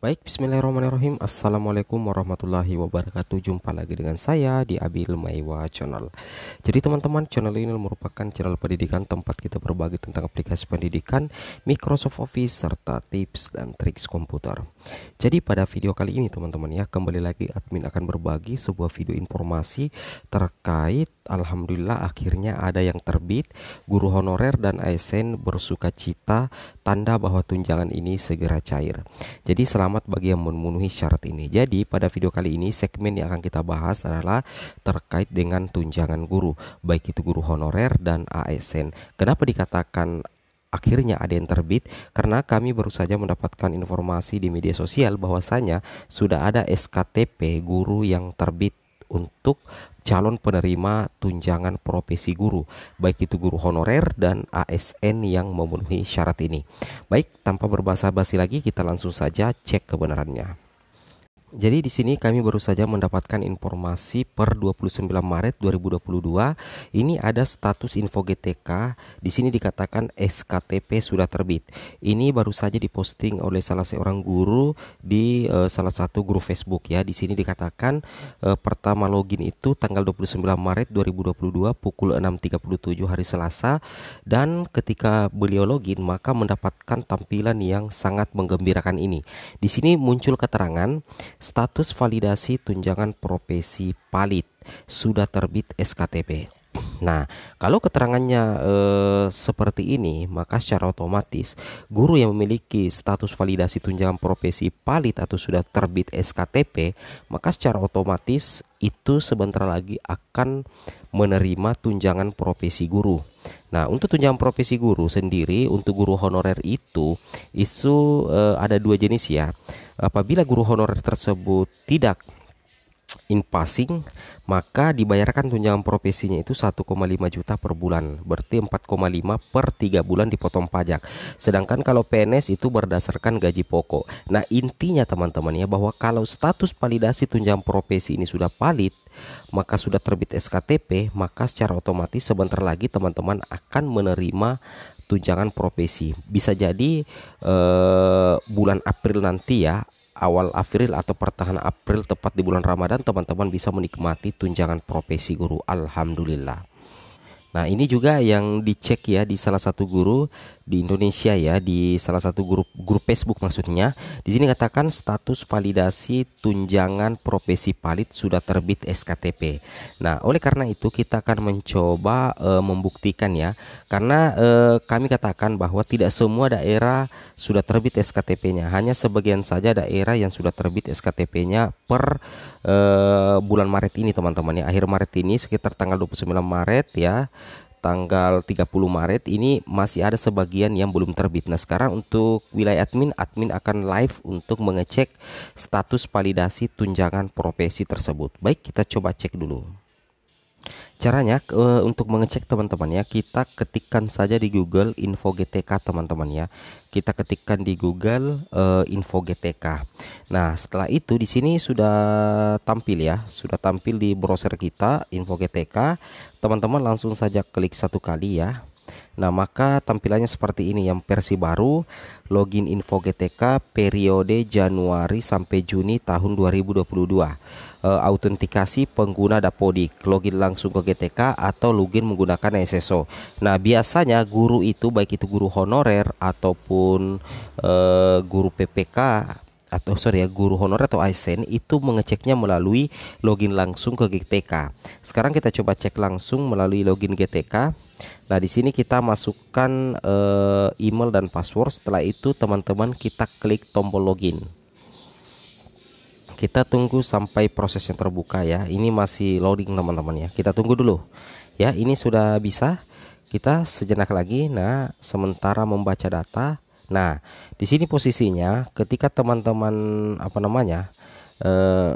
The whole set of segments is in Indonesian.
Baik, bismillahirrahmanirrahim. Assalamualaikum warahmatullahi wabarakatuh. Jumpa lagi dengan saya di Abil Maiwa Channel. Jadi teman-teman, channel ini merupakan channel pendidikan tempat kita berbagi tentang aplikasi pendidikan, Microsoft Office, serta tips dan trik komputer. Jadi pada video kali ini teman-teman ya, kembali lagi admin akan berbagi sebuah video informasi terkait Alhamdulillah akhirnya ada yang terbit, guru honorer dan ASN bersuka cita, tanda bahwa tunjangan ini segera cair. Jadi selama selamat bagi yang memenuhi syarat ini. Jadi pada video kali ini segmen yang akan kita bahas adalah terkait dengan tunjangan guru, baik itu guru honorer dan ASN. Kenapa dikatakan akhirnya ada yang terbit karena kami baru saja mendapatkan informasi di media sosial bahwasanya sudah ada SKTP guru yang terbit untuk calon penerima tunjangan profesi guru, baik itu guru honorer dan ASN yang memenuhi syarat ini. Baik, tanpa berbahasa basi lagi, kita langsung saja cek kebenarannya. Jadi di sini kami baru saja mendapatkan informasi per 29 Maret 2022 ini ada status info GTK di sini dikatakan SKTP sudah terbit. Ini baru saja diposting oleh salah seorang guru di uh, salah satu grup Facebook ya. Di sini dikatakan uh, pertama login itu tanggal 29 Maret 2022 pukul 6.37 hari Selasa dan ketika beliau login maka mendapatkan tampilan yang sangat menggembirakan ini. Di sini muncul keterangan status validasi tunjangan profesi valid sudah terbit SKTP. Nah, kalau keterangannya eh, seperti ini, maka secara otomatis guru yang memiliki status validasi tunjangan profesi valid atau sudah terbit SKTP, maka secara otomatis itu sebentar lagi akan menerima tunjangan profesi guru. Nah, untuk tunjangan profesi guru sendiri untuk guru honorer itu isu uh, ada dua jenis ya. Apabila guru honorer tersebut tidak in passing maka dibayarkan tunjangan profesinya itu 1,5 juta per bulan berarti 4,5 per 3 bulan dipotong pajak sedangkan kalau PNS itu berdasarkan gaji pokok nah intinya teman-teman ya bahwa kalau status validasi tunjangan profesi ini sudah valid maka sudah terbit SKTP, maka secara otomatis sebentar lagi teman-teman akan menerima tunjangan profesi. Bisa jadi eh, bulan April nanti ya, awal April atau pertengahan April tepat di bulan Ramadan teman-teman bisa menikmati tunjangan profesi guru. Alhamdulillah. Nah, ini juga yang dicek ya di salah satu guru di Indonesia ya, di salah satu grup grup Facebook maksudnya. Di sini katakan status validasi tunjangan profesi valid sudah terbit SKTP. Nah, oleh karena itu kita akan mencoba e, membuktikan ya. Karena e, kami katakan bahwa tidak semua daerah sudah terbit SKTP-nya. Hanya sebagian saja daerah yang sudah terbit SKTP-nya per e, bulan Maret ini, teman-teman ya. Akhir Maret ini sekitar tanggal 29 Maret ya tanggal 30 Maret ini masih ada sebagian yang belum terbit. Nah, sekarang untuk wilayah admin, admin akan live untuk mengecek status validasi tunjangan profesi tersebut. Baik, kita coba cek dulu. Caranya e, untuk mengecek teman-teman ya, kita ketikkan saja di Google info GTK teman-teman ya. Kita ketikkan di Google e, info GTK. Nah, setelah itu di sini sudah tampil ya, sudah tampil di browser kita info GTK. Teman-teman langsung saja klik satu kali ya. Nah, maka tampilannya seperti ini yang versi baru login info GTK periode Januari sampai Juni tahun 2022 uh, autentikasi pengguna Dapodik, login langsung ke GTK atau login menggunakan SSO. Nah, biasanya guru itu baik itu guru honorer ataupun uh, guru PPK atau sorry ya guru honorer atau ASN itu mengeceknya melalui login langsung ke GTK. Sekarang kita coba cek langsung melalui login GTK. Nah, di sini kita masukkan uh, email dan password. Setelah itu teman-teman kita klik tombol login kita tunggu sampai prosesnya terbuka ya ini masih loading teman-teman ya kita tunggu dulu ya ini sudah bisa kita sejenak lagi nah sementara membaca data nah di sini posisinya ketika teman-teman apa namanya eh,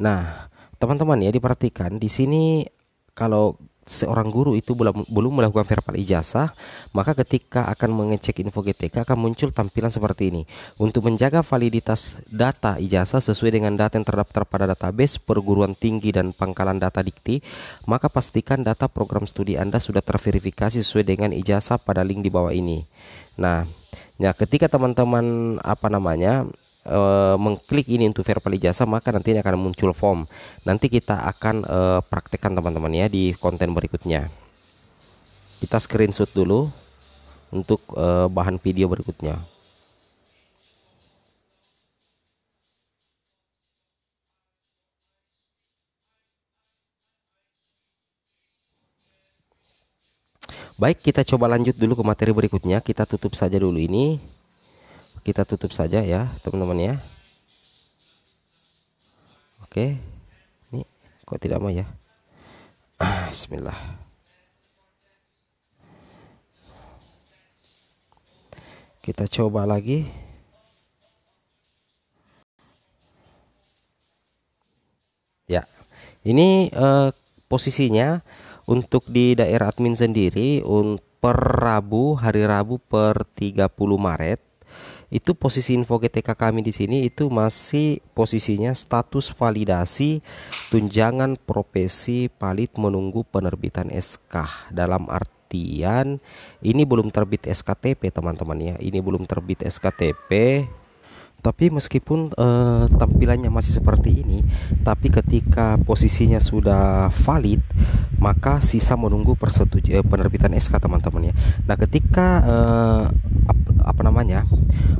Nah, teman-teman ya diperhatikan di sini kalau seorang guru itu belum belum melakukan verbal ijazah, maka ketika akan mengecek info GTK akan muncul tampilan seperti ini. Untuk menjaga validitas data ijazah sesuai dengan data yang terdaftar pada database perguruan tinggi dan pangkalan data dikti, maka pastikan data program studi Anda sudah terverifikasi sesuai dengan ijazah pada link di bawah ini. Nah, ya ketika teman-teman apa namanya Eh, mengklik ini untuk verbal ijazah maka nantinya akan muncul form. Nanti kita akan uh, praktekkan teman-teman ya di konten berikutnya. Kita screenshot dulu untuk uh, bahan video berikutnya. Baik, kita coba lanjut dulu ke materi berikutnya. Kita tutup saja dulu ini kita tutup saja ya teman-teman ya oke ini kok tidak mau ya ah, bismillah kita coba lagi ya ini eh, posisinya untuk di daerah admin sendiri untuk per Rabu hari Rabu per 30 Maret itu posisi info GTK kami di sini itu masih posisinya status validasi tunjangan profesi palit menunggu penerbitan SK dalam artian ini belum terbit SKTP teman-teman ya ini belum terbit SKTP tapi meskipun uh, tampilannya masih seperti ini tapi ketika posisinya sudah valid maka sisa menunggu persetuju eh, penerbitan SK teman-teman ya nah ketika uh, apa namanya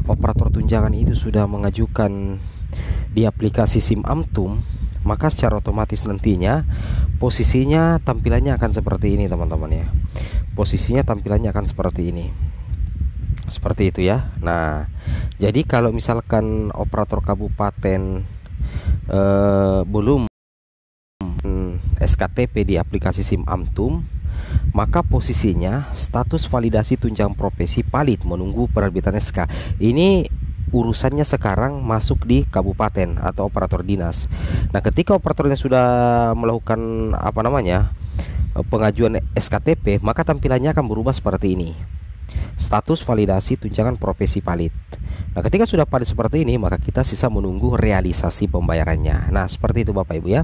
operator tunjangan itu sudah mengajukan di aplikasi SIM Amtum maka secara otomatis nantinya posisinya tampilannya akan seperti ini teman-teman ya posisinya tampilannya akan seperti ini seperti itu ya nah jadi kalau misalkan operator kabupaten eh, belum SKTP di aplikasi SIM Amtum maka posisinya status validasi tunjang profesi valid menunggu penerbitan SK ini urusannya sekarang masuk di kabupaten atau operator dinas. Nah, ketika operatornya sudah melakukan apa namanya eh, pengajuan SKTP, maka tampilannya akan berubah seperti ini status validasi tunjangan profesi valid. Nah, ketika sudah pada seperti ini, maka kita sisa menunggu realisasi pembayarannya. Nah, seperti itu Bapak Ibu ya.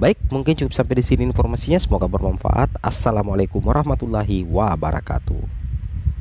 Baik, mungkin cukup sampai di sini informasinya. Semoga bermanfaat. Assalamualaikum warahmatullahi wabarakatuh.